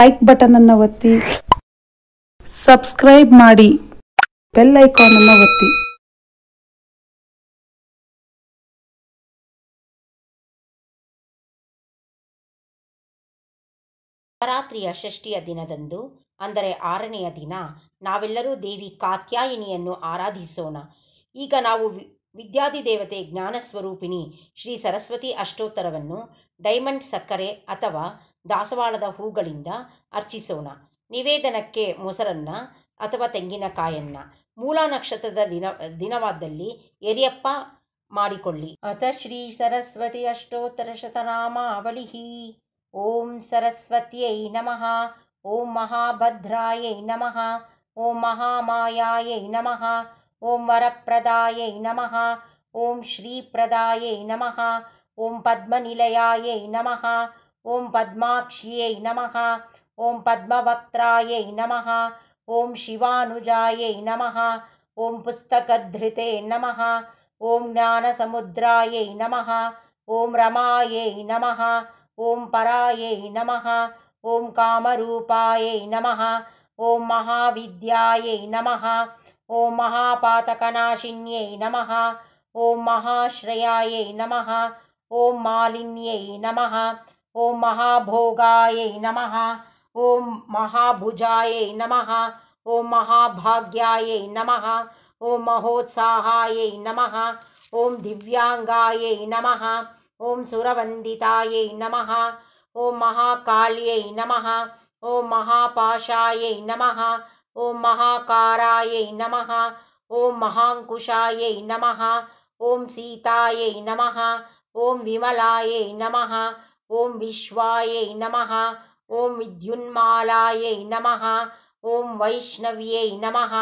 like button ಅನ್ನು ಒತ್ತಿ subscribe ಮಾಡಿ ಬೆಲ್ ಐಕಾನ್ ಅನ್ನು ಒತ್ತಿ ನವರಾತ್ರಿಯ ಷಷ್ಠಿಯ ದಿನದಂದು ಅಂದರೆ ಆರನೆಯ ದಿನ ನಾವೆಲ್ಲರೂ ದೇವಿ ಕಾತ್ಯಾಯಿನಿಯನ್ನು ಆರಾಧಿಸೋಣ ಈಗ ನಾವು ಜ್ಞಾನ ಜ್ಞಾನಸ್ವರೂಪಿಣಿ ಶ್ರೀ ಸರಸ್ವತಿ ಅಷ್ಟೋತ್ತರವನ್ನು ಡೈಮಂಡ್ ಸಕ್ಕರೆ ಅಥವಾ ದಾಸವಾಳದ ಹೂಗಳಿಂದ ಅರ್ಚಿಸೋಣ ನಿವೇದನಕ್ಕೆ ಮೊಸರನ್ನ ಅಥವಾ ತೆಂಗಿನಕಾಯನ್ನ ಮೂಲ ನಕ್ಷತ್ರದ ದಿನ ದಿನವಾದಲ್ಲಿ ಎರಿಯಪ್ಪ ಮಾಡಿಕೊಳ್ಳಿ ಅಥ ಶ್ರೀ ಸರಸ್ವತಿ ಅಷ್ಟೋತ್ತರ ಶತನಾಮಾವಳಿ ಓಂ ಸರಸ್ವತ್ಯೈ ನಮಃ ॐ महाभद्रायै नमः ॐ महामायायै नमः ॐ वरप्रदायै नमः ॐ श्रीप्रदायै नमः ॐ पद्मनिलयायै नमः ॐ पद्माक्ष्यै नमः ॐ पद्मवक्त्रायै नमः ॐ शिवानुजायै नमः ॐ पुस्तकधृते नमः ॐ ज्ञानसमुद्रायै नमः ॐ रमायै नमः ॐ परायै नमः ॐ कामरूपाय नमः ॐ महाविद्याय नमः ॐ महापातकनाशिन्यै नमः ॐ महाश्रयाय नमः ॐ मालिन्यै नमः ॐ महाभोगायै नमः ॐ महाभुजायै नमः ॐ महाभाग्यायै नमः ॐ महोत्साहाय नमः ॐ दिव्याङ्गायै नमः ॐ सुरवन्दितायै नमः ॐ महाकाल्यै नमः ॐ महापाशायै नमः ॐ महाकारायै नमः ॐ महाङ्कुशायै नमः ॐ सीताय नमः ॐ विमलाय नमः ॐ विश्वायै नमः ॐ विद्युन्मालाय नमः ॐ वैष्णवै नमः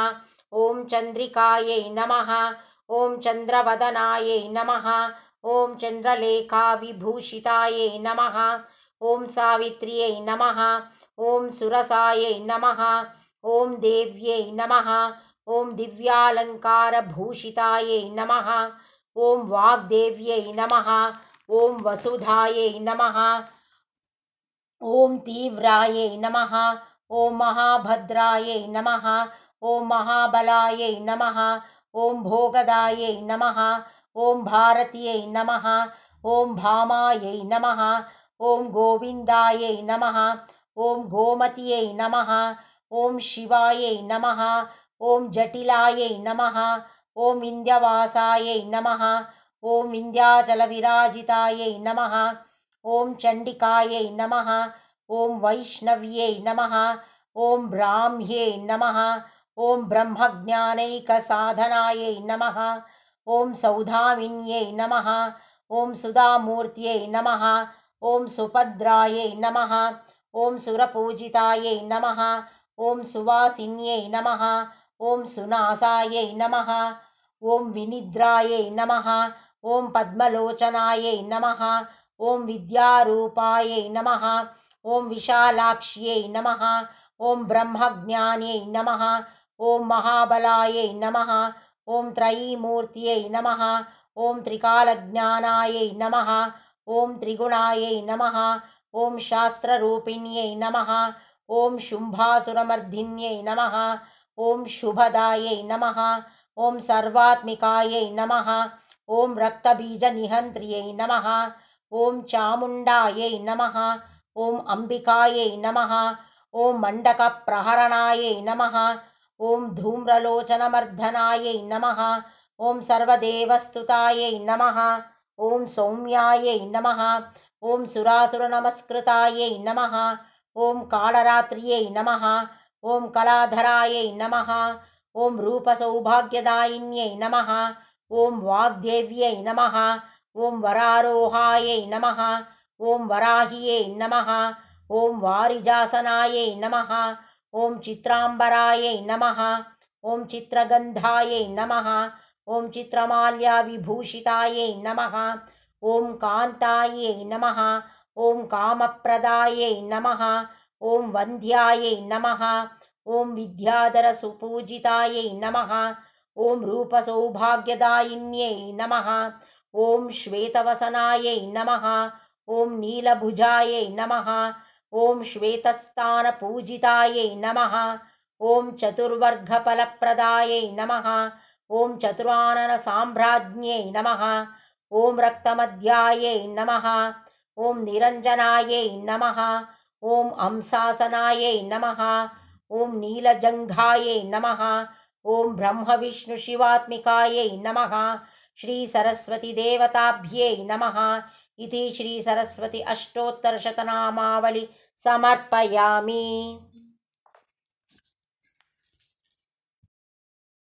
ॐ चन्द्रिकाय नमः ॐ चन्द्रवदनाय नमः ॐ चन्द्रलेखाविभूषिताय नमः ॐ सावित्र्यै नमः ॐ सुरसायै नमः ॐ देव्यै नमः ॐ दिव्यालङ्कारभूषिताय नमः ॐ वाग्देव्यै नमः ॐ वसुधाय नमः ॐ तीव्रायै नमः ॐ महाभद्रायै नमः ॐ महाबलाय नमः ॐ भोगदायै नमः ॐ भारतिय नमः ॐ भामाय नमः ॐ गोविन्दायै नमः ॐ गोमत्यै नमः ॐ शिवायै नमः ॐ जटिलायै नमः ॐ इन्द्यवासाय नमः ॐ इन्द्याचलविराजितायै नमः ॐ चण्डिकायै नमः ॐ वैष्णव्यै नमः ॐ ॐ ब्राह्म्ये नमः ॐ ब्रह्मज्ञानैकसाधनायै नमः ॐ सौधामिन्यै नमः ॐ सुधामूर्त्यै नमः ॐ सुभद्रायै नमः ॐ सुरपूजितायै नमः ॐ सुवासिन्यै नमः ॐ सुनासायै नमः ॐ विनिद्रायै नमः ॐ पद्मलोचनायै नमः ॐ विद्यारूपायै नमः ॐ विशालाक्ष्यै नमः ॐ ब्रह्मज्ञान्यै नमः ॐ महाबलायै नमः ॐ त्रयीमूर्त्यै नमः ॐ त्रिकालज्ञानायै नमः ॐ त्रिगुणायै नमः ॐ शास्त्ररूपिण्यै नमः ॐ शुम्भासुरमर्धिन्यै नमः ॐ शुभदायै नमः ॐ सर्वात्मिकायै नमः ॐ रक्तबीजनिहन्त्र्यै नमः ॐ चामुण्डायै नमः ॐ अम्बिकायै नमः ॐ मण्डकप्रहरणायै नमः ॐ धूम्रलोचनमर्दनाय नमः ॐ सर्वदेवस्तुतायै नमः ॐ सौम्याय नमः ॐ सुरासुरनमस्कृताय नमः ॐ काडरात्र्यै नमः ॐ कलाधरायै नमः ॐ रूपसौभाग्यदायिन्यै नमः ॐ वाग्देव्यै नमः ॐ वरारोहायै नमः ॐ वराह्यै नमः ॐ वारिजासनाय नमः ॐ चित्राम्बरायै नमः ॐ चित्रगन्धाय नमः ॐ विभूषितायै नमः ॐ कान्तायै नमः ॐ कामप्रदायै नमः ॐ वन्ध्यायै नमः ॐ विद्याधरसुपूजितायै नमः ॐ रूपसौभाग्यदायिन्यै नमः ॐ श्वेतवसनायै नमः ॐ नीलभुजायै नमः ॐ श्वेतस्थानपूजितायै नमः ॐ चतुर्वर्गफलप्रदायै नमः ॐ चतुराननसाम्राज्ञै नमः ॐ रक्तमध्यायै नमः ॐ निरञ्जनायै नमः ॐ अंसासनायै नमः ॐ नीलजङ्घायै नमः ॐ ब्रह्मविष्णुशिवात्मिकायै नमः श्रीसरस्वतीदेवताभ्यै नमः इति श्रीसरस्वति अष्टोत्तरशतनामावलि समर्पयामि